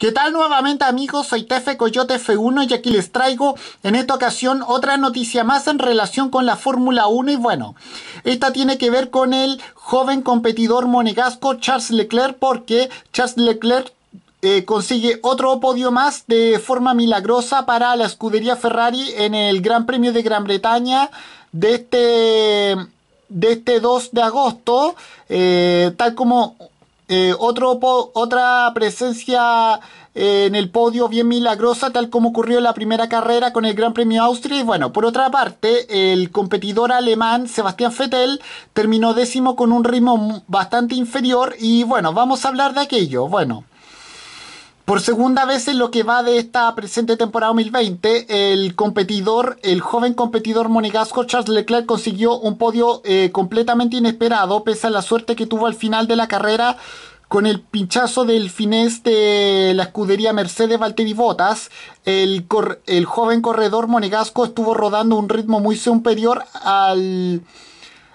¿Qué tal nuevamente amigos? Soy Tefe Coyote F1 y aquí les traigo en esta ocasión otra noticia más en relación con la Fórmula 1 y bueno, esta tiene que ver con el joven competidor monegasco Charles Leclerc porque Charles Leclerc eh, consigue otro podio más de forma milagrosa para la escudería Ferrari en el Gran Premio de Gran Bretaña de este, de este 2 de agosto, eh, tal como eh, otro otra presencia eh, en el podio bien milagrosa, tal como ocurrió en la primera carrera con el Gran Premio Austria. Y bueno, por otra parte, el competidor alemán Sebastián Vettel terminó décimo con un ritmo bastante inferior. Y bueno, vamos a hablar de aquello. Bueno. Por segunda vez en lo que va de esta presente temporada 2020, el competidor, el joven competidor monegasco Charles Leclerc consiguió un podio eh, completamente inesperado, pese a la suerte que tuvo al final de la carrera con el pinchazo del finés de la escudería Mercedes Valtteri Botas, el, joven corredor monegasco estuvo rodando un ritmo muy superior al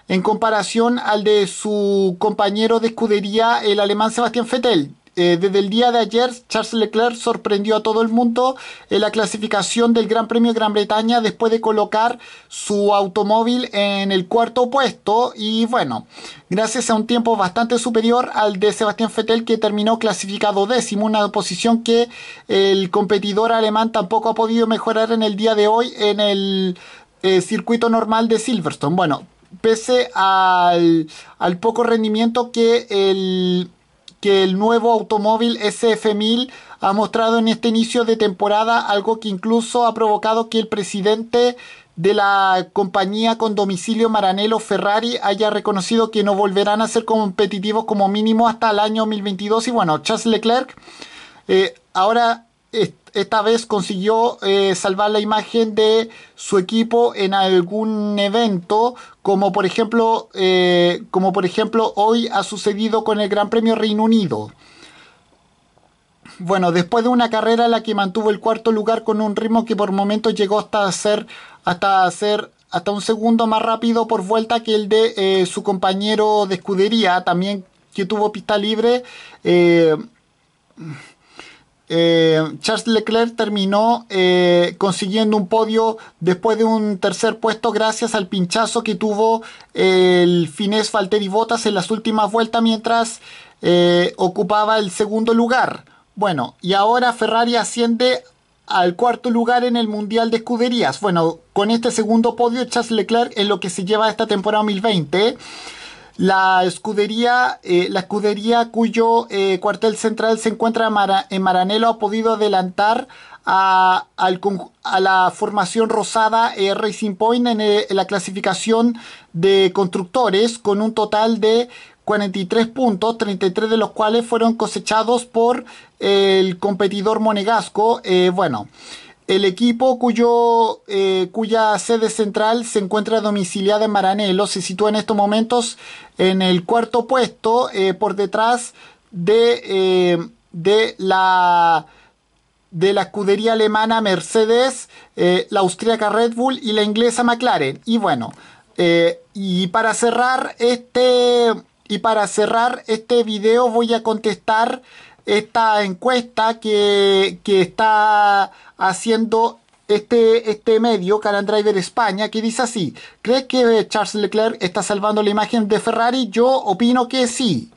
en comparación al de su compañero de escudería, el alemán Sebastián Vettel. Eh, desde el día de ayer, Charles Leclerc sorprendió a todo el mundo en la clasificación del Gran Premio de Gran Bretaña después de colocar su automóvil en el cuarto puesto. Y bueno, gracias a un tiempo bastante superior al de Sebastián Fettel que terminó clasificado décimo, una posición que el competidor alemán tampoco ha podido mejorar en el día de hoy en el eh, circuito normal de Silverstone. Bueno, pese al poco rendimiento que el que el nuevo automóvil SF1000 ha mostrado en este inicio de temporada, algo que incluso ha provocado que el presidente de la compañía con domicilio Maranello Ferrari haya reconocido que no volverán a ser competitivos como mínimo hasta el año 2022 y bueno, Charles Leclerc eh, ahora esta vez consiguió eh, salvar la imagen de su equipo en algún evento, como por ejemplo, eh, como por ejemplo hoy ha sucedido con el Gran Premio Reino Unido. Bueno, después de una carrera en la que mantuvo el cuarto lugar con un ritmo que por momentos llegó hasta ser, hasta ser hasta un segundo más rápido por vuelta que el de eh, su compañero de escudería, también que tuvo pista libre. Eh, Charles Leclerc terminó eh, consiguiendo un podio después de un tercer puesto gracias al pinchazo que tuvo eh, el finés Valtteri Bottas en las últimas vueltas mientras ocupaba el segundo lugar. Bueno, y ahora Ferrari asciende al cuarto lugar en el Mundial de Escuderías. Bueno, con este segundo podio Charles Leclerc es lo que se lleva esta temporada 2020 la escudería, eh, la escudería cuyo eh, cuartel central se encuentra en Maranelo ha podido adelantar a, la formación rosada eh, Racing Point en, la clasificación de constructores con un total de 43 puntos, 33 de los cuales fueron cosechados por el competidor monegasco. bueno. El equipo cuyo, eh, cuya sede central se encuentra domiciliada en Maranelo se sitúa en estos momentos en el cuarto puesto eh, por detrás de, eh, de, la, de la escudería alemana Mercedes, la austríaca Red Bull y la inglesa McLaren. Y bueno, y para cerrar este y para cerrar este video voy a contestar esta encuesta que, que está haciendo este, este medio, and Driver España, que dice así, ¿Crees que Charles Leclerc está salvando la imagen de Ferrari? Yo opino que sí.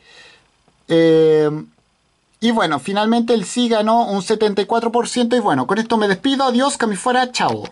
Eh, y bueno, finalmente el sí ganó un 74% y bueno, con esto me despido, adiós, que me fuera, chao.